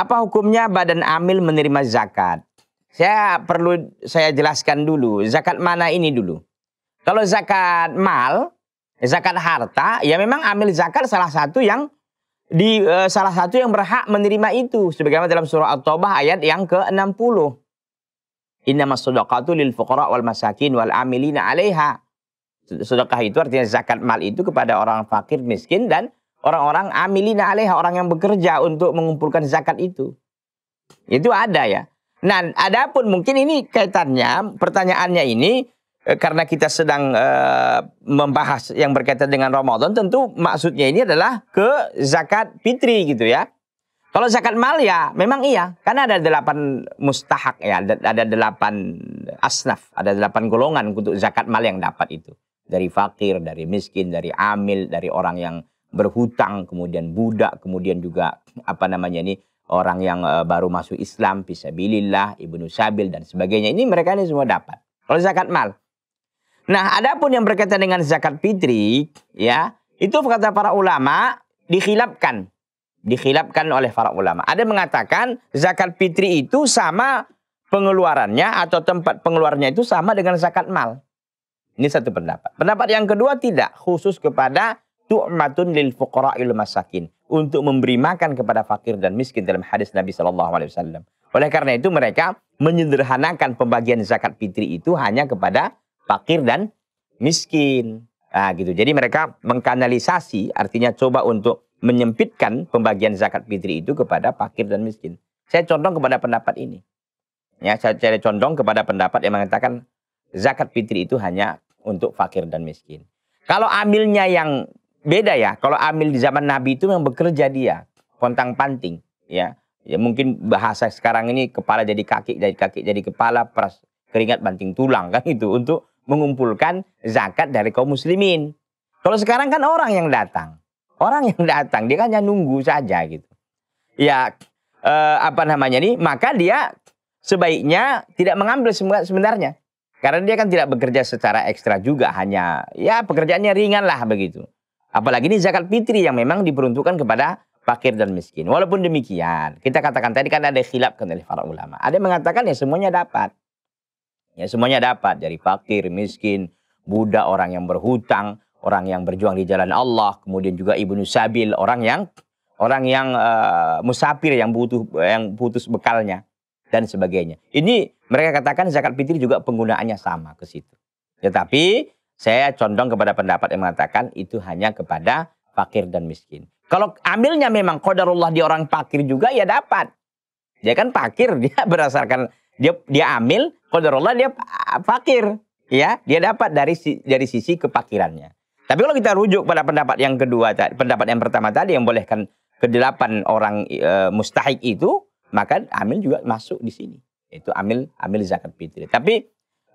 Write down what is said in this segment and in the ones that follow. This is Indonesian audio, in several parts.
Apa hukumnya badan amil menerima zakat? Saya perlu saya jelaskan dulu zakat mana ini dulu. Kalau zakat mal, zakat harta, ya memang amil zakat salah satu yang di e, salah satu yang berhak menerima itu sebagaimana dalam surah At-Taubah ayat yang ke-60. Innamas shadaqatu lil fuqara wal masakin wal amilina 'alaiha. Sedekah itu artinya zakat mal itu kepada orang fakir miskin dan Orang-orang amilina alaiha, orang yang bekerja untuk mengumpulkan zakat itu. Itu ada ya. Nah, adapun mungkin ini kaitannya, pertanyaannya ini eh, karena kita sedang e, membahas yang berkaitan dengan Ramadan, tentu maksudnya ini adalah ke zakat fitri gitu ya. Kalau zakat mal ya memang iya, karena ada delapan mustahak ya, ada, ada delapan asnaf, ada delapan golongan untuk zakat mal yang dapat itu. Dari fakir, dari miskin, dari amil, dari orang yang berhutang, kemudian budak, kemudian juga apa namanya ini orang yang eh, baru masuk Islam, bisa fisabilillah, ibnu sabil dan sebagainya. Ini mereka ini semua dapat. Kalau zakat mal. Nah, adapun yang berkaitan dengan zakat fitri, ya, itu kata para ulama dikhilapkan. Dikhilapkan oleh para ulama. Ada yang mengatakan zakat fitri itu sama pengeluarannya atau tempat pengeluarannya itu sama dengan zakat mal. Ini satu pendapat. Pendapat yang kedua tidak khusus kepada tu'matun lil fuqara'il masakin untuk memberi makan kepada fakir dan miskin dalam hadis Nabi Shallallahu alaihi wasallam. Oleh karena itu mereka menyederhanakan pembagian zakat fitri itu hanya kepada fakir dan miskin. Nah, gitu. Jadi mereka mengkanalisasi artinya coba untuk menyempitkan pembagian zakat fitri itu kepada fakir dan miskin. Saya condong kepada pendapat ini. Ya, saya, saya condong kepada pendapat yang mengatakan zakat fitri itu hanya untuk fakir dan miskin. Kalau amilnya yang beda ya. Kalau amil di zaman Nabi itu yang bekerja dia, pontang panting, ya. Ya mungkin bahasa sekarang ini kepala jadi kaki, dari kaki jadi kepala, peras keringat banting tulang kan itu untuk mengumpulkan zakat dari kaum muslimin. Kalau sekarang kan orang yang datang, orang yang datang dia kan hanya nunggu saja gitu. Ya eh, apa namanya nih? Maka dia sebaiknya tidak mengambil sebenarnya. Karena dia kan tidak bekerja secara ekstra juga, hanya ya pekerjaannya ringan lah begitu. Apalagi ini zakat fitri yang memang diperuntukkan kepada fakir dan miskin. Walaupun demikian, kita katakan tadi kan ada khilaf kan oleh para ulama. Ada yang mengatakan ya semuanya dapat. Ya semuanya dapat dari fakir, miskin, budak, orang yang berhutang, orang yang berjuang di jalan Allah, kemudian juga ibnu sabil, orang yang orang yang uh, musafir yang butuh yang putus bekalnya dan sebagainya. Ini mereka katakan zakat fitri juga penggunaannya sama ke situ. Tetapi saya condong kepada pendapat yang mengatakan itu hanya kepada fakir dan miskin. Kalau ambilnya memang kodarullah di orang fakir juga ya dapat. Dia kan fakir, dia berdasarkan dia dia ambil kodarullah dia ah, fakir, ya dia dapat dari dari sisi kepakirannya. Tapi kalau kita rujuk pada pendapat yang kedua, pendapat yang pertama tadi yang bolehkan kedelapan orang e, mustahik itu, maka amil juga masuk di sini. Itu amil amil zakat fitri. Tapi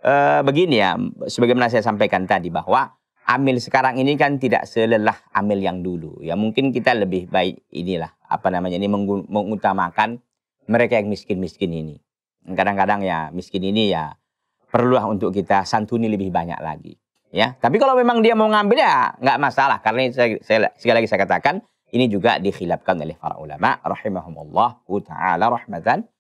eh, begini ya, sebagaimana saya sampaikan tadi bahwa amil sekarang ini kan tidak selelah amil yang dulu. Ya mungkin kita lebih baik inilah apa namanya ini mengutamakan mereka yang miskin-miskin ini. Kadang-kadang ya miskin ini ya perlulah untuk kita santuni lebih banyak lagi. Ya, tapi kalau memang dia mau ngambil ya nggak masalah karena saya, saya, sekali lagi saya katakan ini juga dikhilafkan oleh para ulama rahimahumullah taala rahmatan